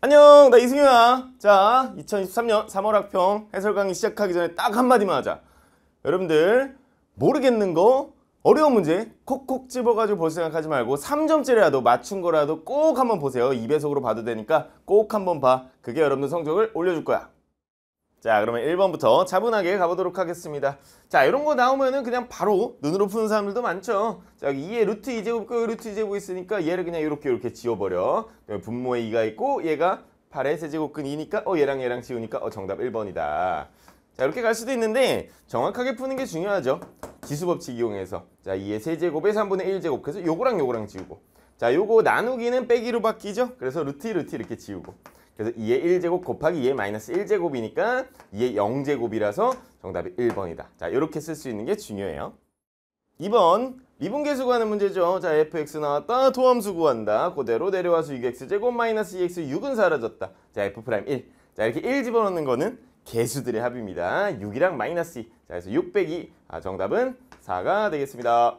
안녕 나이승윤아자 2023년 3월 학평 해설 강의 시작하기 전에 딱 한마디만 하자 여러분들 모르겠는 거 어려운 문제 콕콕 집어가지고 볼 생각하지 말고 3점째라도 맞춘 거라도 꼭 한번 보세요 2배속으로 봐도 되니까 꼭 한번 봐 그게 여러분들 성적을 올려줄 거야 자 그러면 1번부터 차분하게 가보도록 하겠습니다 자 이런 거 나오면은 그냥 바로 눈으로 푸는 사람들도 많죠 자 여기 2의 루트 2제곱 그 루트 2제곱 있으니까 얘를 그냥 이렇게 이렇게 지워버려 그 분모에 2가 있고 얘가 8의 세제곱근 2니까 어 얘랑 얘랑 지우니까 어 정답 1번이다 자 이렇게 갈 수도 있는데 정확하게 푸는 게 중요하죠 지수법칙 이용해서 자 2의 세제곱에 3분의 1제곱 그래서 요거랑 요거랑 지우고 자 요거 나누기는 빼기로 바뀌죠 그래서 루트 루트 이렇게 지우고 그래서 2의 1제곱 곱하기 2의 마이너스 1제곱이니까 2의 0제곱이라서 정답이 1번이다. 자 이렇게 쓸 수 있는 게 중요해요. 2번 미분계수 구하는 문제죠. 자 fx 나왔다. 도함수 구한다. 그대로 내려와서 6x제곱 마이너스 2x 6은 사라졌다. 자 f 프라임 1. 자 이렇게 1 집어넣는 거는 개수들의 합입니다. 6이랑 마이너스 2. 자 그래서 6 빼기. 아 정답은 4가 되겠습니다.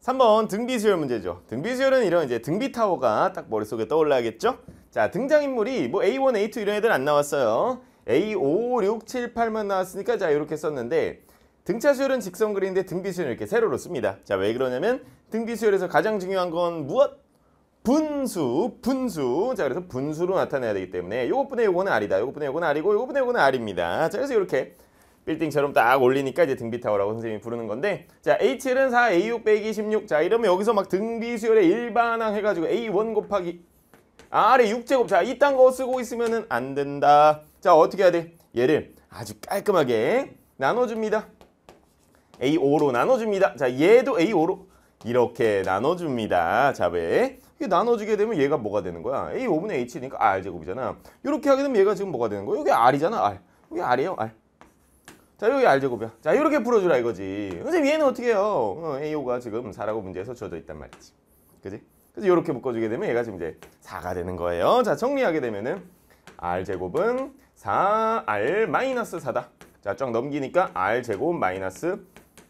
3번 등비 수열 문제죠. 등비 수열은 이런 이제 등비 타워가 딱 머릿속에 떠올라야겠죠? 자 등장인물이 뭐 A1, A2 이런 애들 안 나왔어요. A5, 6, 7, 8만 나왔으니까 자 이렇게 썼는데 등차 수열은 직선 그리인데 등비 수열은 이렇게 세로로 씁니다. 자 왜 그러냐면 등비 수열에서 가장 중요한 건 무엇? 분수, 분수. 자 그래서 분수로 나타내야 되기 때문에 요것분의 요거는 R이다. 요것분의 요거는 R이고 요것분의 요거는 R입니다. 자 그래서 이렇게 빌딩처럼 딱 올리니까 이제 등비타워라고 선생님이 부르는 건데 자 A7은 4, A6 빼기 16. 자 이러면 여기서 막 등비 수열의 일반항 해가지고 A1 곱하기 아래 6제곱. 자, 이딴 거 쓰고 있으면 안 된다. 자, 어떻게 해야 돼? 얘를 아주 깔끔하게 나눠줍니다. A5로 나눠줍니다. 자, 얘도 A5로 이렇게 나눠줍니다. 자, 왜? 이게 나눠주게 되면 얘가 뭐가 되는 거야? A5분의 H니까 R제곱이잖아. 이렇게 하게 되면 얘가 지금 뭐가 되는 거야? 이게 R이잖아, R. 이기 R이에요, R. 자, 여기 R제곱이야. 자, 이렇게 풀어주라 이거지. 선생님, 얘는 어떻게 해요? 어, A5가 지금 4라고 문제에서 주져 있단 말이지. 그지? 그래서 이렇게 묶어주게 되면 얘가 지금 이제 4가 되는 거예요. 자, 정리하게 되면은 R제곱은 4R-4다. 자, 쫙 넘기니까 R제곱 마이너스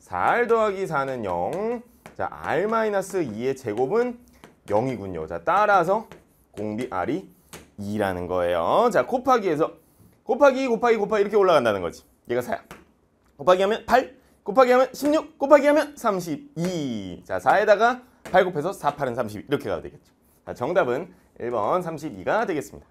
4R 더하기 4는 0. 자, R-2의 제곱은 0이군요. 자, 따라서 공비 R이 2라는 거예요. 자, 곱하기에서 곱하기 곱하기 곱하기 이렇게 올라간다는 거지. 얘가 4야. 곱하기 하면 8, 곱하기 하면 16, 곱하기 하면 32. 자, 4에다가 8 곱해서 4, 8은 3 0 이렇게 가도 되겠죠. 자, 정답은 1번 32가 되겠습니다.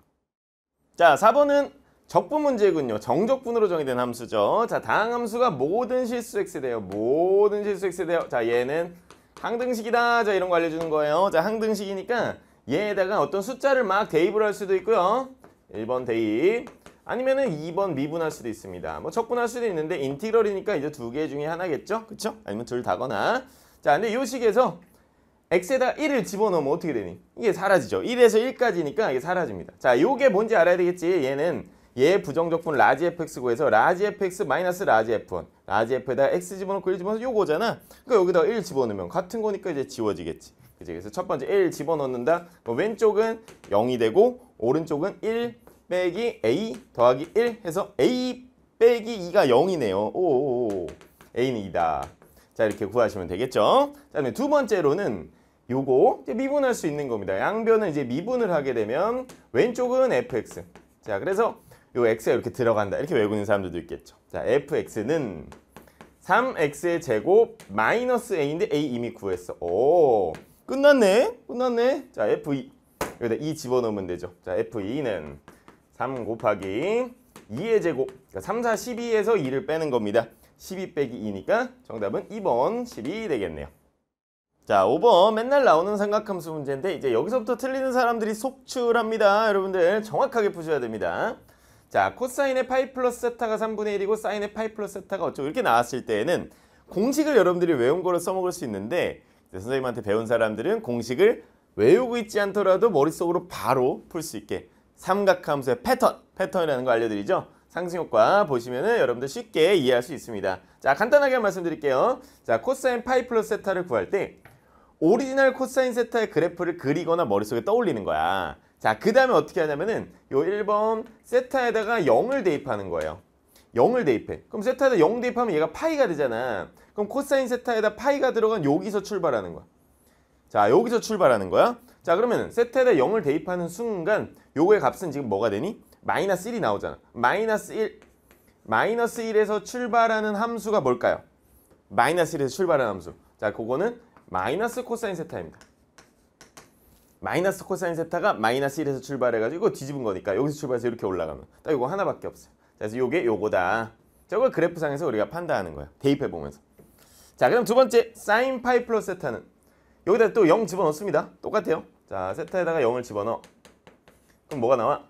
자, 4번은 적분 문제군요. 정적분으로 정의된 함수죠. 자, 당 함수가 모든 실수 x에 대여 모든 실수 x에 대여 자, 얘는 항등식이다. 자, 이런 거 알려주는 거예요. 자, 항등식이니까 얘에다가 어떤 숫자를 막 대입을 할 수도 있고요. 1번 대입. 아니면은 2번 미분할 수도 있습니다. 뭐 적분할 수도 있는데 인티그럴이니까 이제 두 개 중에 하나겠죠? 그쵸 아니면 둘 다거나. 자, 근데 요 식에서 x에다가 1을 집어넣으면 어떻게 되니? 이게 사라지죠. 1에서 1까지니까 이게 사라집니다. 자, 요게 뭔지 알아야 되겠지. 얘는 얘 부정적분 라지 f x 구 해서 라지 fx 마이너스 라지 f1 라지 f에다가 x 집어넣고 1 집어넣어서 요거잖아. 그러니까 여기다 1 집어넣으면 같은 거니까 이제 지워지겠지. 그치? 그래서 첫 번째 1 집어넣는다. 왼쪽은 0이 되고 오른쪽은 1 빼기 a 더하기 1 해서 a 빼기 2가 0이네요. 오오오. a는 2다. 자 이렇게 구하시면 되겠죠. 자, 그다음에 두 번째로는 요거 이제 미분할 수 있는 겁니다. 양변을 이제 미분을 하게 되면 왼쪽은 fx. 자, 그래서 요 x가 이렇게 들어간다. 이렇게 외우는 사람들도 있겠죠. 자, fx는 3x의 제곱 마이너스 a인데 a 이미 구했어. 오, 끝났네. 끝났네. 자, f2. E. 여기다 2 e 집어넣으면 되죠. 자, f2는 3 곱하기 2의 제곱. 그러니까 3, 4, 12에서 2를 빼는 겁니다. 12 빼기 2니까 정답은 2번 12 되겠네요. 자 5번 맨날 나오는 삼각함수 문제인데 이제 여기서부터 틀리는 사람들이 속출합니다. 여러분들 정확하게 푸셔야 됩니다. 자 코사인의 파이 플러스 세타가 3분의 1이고 사인의 파이 플러스 세타가 어쩌고 이렇게 나왔을 때에는 공식을 여러분들이 외운 거로 써먹을 수 있는데 이제 선생님한테 배운 사람들은 공식을 외우고 있지 않더라도 머릿속으로 바로 풀 수 있게 삼각함수의 패턴, 패턴이라는 거 알려드리죠. 상승효과 보시면은 여러분들 쉽게 이해할 수 있습니다. 자, 간단하게 말씀드릴게요. 자, 코사인 파이 플러스 세타를 구할 때 오리지널 코사인 세타의 그래프를 그리거나 머릿속에 떠올리는 거야. 자, 그 다음에 어떻게 하냐면은 요 1번 세타에다가 0을 대입하는 거예요. 0을 대입해. 그럼 세타에다 0 대입하면 얘가 파이가 되잖아. 그럼 코사인 세타에다 파이가 들어간 여기서 출발하는 거야. 자, 여기서 출발하는 거야. 자, 그러면 세타에다 0을 대입하는 순간 요거의 값은 지금 뭐가 되니? 마이너스 1이 나오잖아. 마이너스 1, 마이너스 1에서 출발하는 함수가 뭘까요? 마이너스 1에서 출발하는 함수. 자, 그거는 마이너스 코사인 세타입니다. 마이너스 코사인 세타가 마이너스 1에서 출발해가지고 뒤집은 거니까 여기서 출발해서 이렇게 올라가면 딱 이거 하나밖에 없어요. 그래서 요게 요거다. 저걸 그래프상에서 우리가 판단하는 거야. 대입해보면서. 자 그럼 두 번째 사인 파이 플러스 세타는 여기다 또 0 집어넣습니다. 똑같아요. 자 세타에다가 0을 집어넣어. 그럼 뭐가 나와?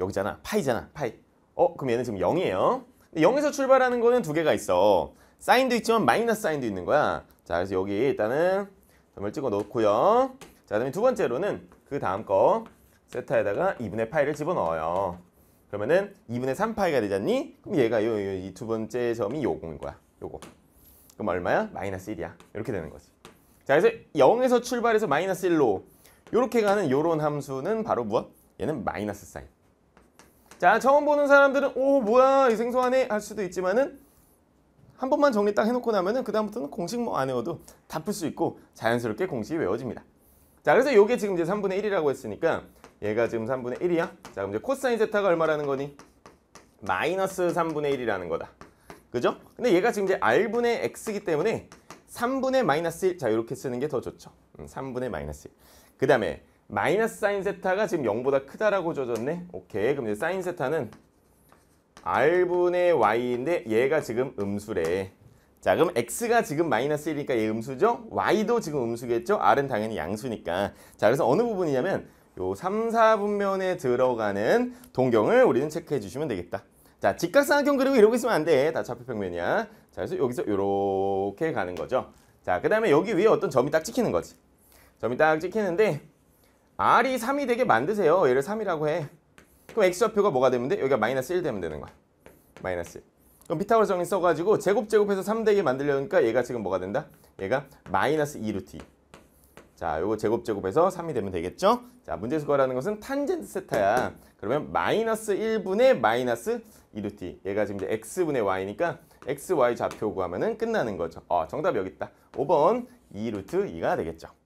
여기잖아. 파이잖아. 파이. 어? 그럼 얘는 지금 0이에요. 0에서 출발하는 거는 두 개가 있어. 사인도 있지만 마이너스 사인도 있는 거야. 자, 그래서 여기 일단은 점을 찍어 놓고요. 자, 그다음에 두 번째로는 그 다음 거 세타에다가 2분의 파이를 집어넣어요. 그러면은 2분의 3파이가 되잖니? 그럼 얘가 이 두 번째 점이 요거인 거야. 요거. 그럼 얼마야? 마이너스 1이야. 이렇게 되는 거지. 자, 그래서 0에서 출발해서 마이너스 1로 이렇게 가는 요런 함수는 바로 무엇? 얘는 마이너스 사인. 자, 처음 보는 사람들은 오, 뭐야, 이 생소하네 할 수도 있지만은 한 번만 정리 딱 해놓고 나면은 그다음부터는 공식 뭐 안 외워도 다 풀 수 있고 자연스럽게 공식이 외워집니다. 자 그래서 요게 지금 이제 3분의 1이라고 했으니까 얘가 지금 3분의 1이야. 자 그럼 이제 코사인 세타가 얼마라는 거니? 마이너스 3분의 1이라는 거다. 그죠? 근데 얘가 지금 이제 r분의 x이기 때문에 3분의 마이너스 1. 자 이렇게 쓰는 게 더 좋죠. 3분의 음, 마이너스 1. 그 다음에 마이너스 사인 세타가 지금 0보다 크다라고 줘졌네. 오케이. 그럼 이제 사인 세타는 R분의 Y인데 얘가 지금 음수래. 자 그럼 X가 지금 마이너스 1이니까 얘 음수죠? Y도 지금 음수겠죠? R은 당연히 양수니까. 자 그래서 어느 부분이냐면 요 3, 4분면에 들어가는 동경을 우리는 체크해 주시면 되겠다. 자 직각삼각형 그리고 이러고 있으면 안 돼. 다 좌표평면이야. 자 그래서 여기서 요렇게 가는 거죠. 자그 다음에 여기 위에 어떤 점이 딱 찍히는 거지. 점이 딱 찍히는데 R이 3이 되게 만드세요. 얘를 3이라고 해. 그럼 x좌표가 뭐가 되면 돼? 여기가 마이너스 1 되면 되는 거야. 마이너스 1. 그럼 피타고라스 정리 써가지고 제곱 제곱해서 3대기 만들려니까 얘가 지금 뭐가 된다? 얘가 마이너스 2루트 자, 요거 제곱 제곱해서 3이 되면 되겠죠? 자, 문제 에 수거라는 것은 탄젠트 세타야. 그러면 마이너스 1분의 마이너스 2루트 얘가 지금 이제 x분의 y니까 xy 좌표 구하면 은 끝나는 거죠. 어, 정답 여기 있다. 5번 2루트 2가 되겠죠.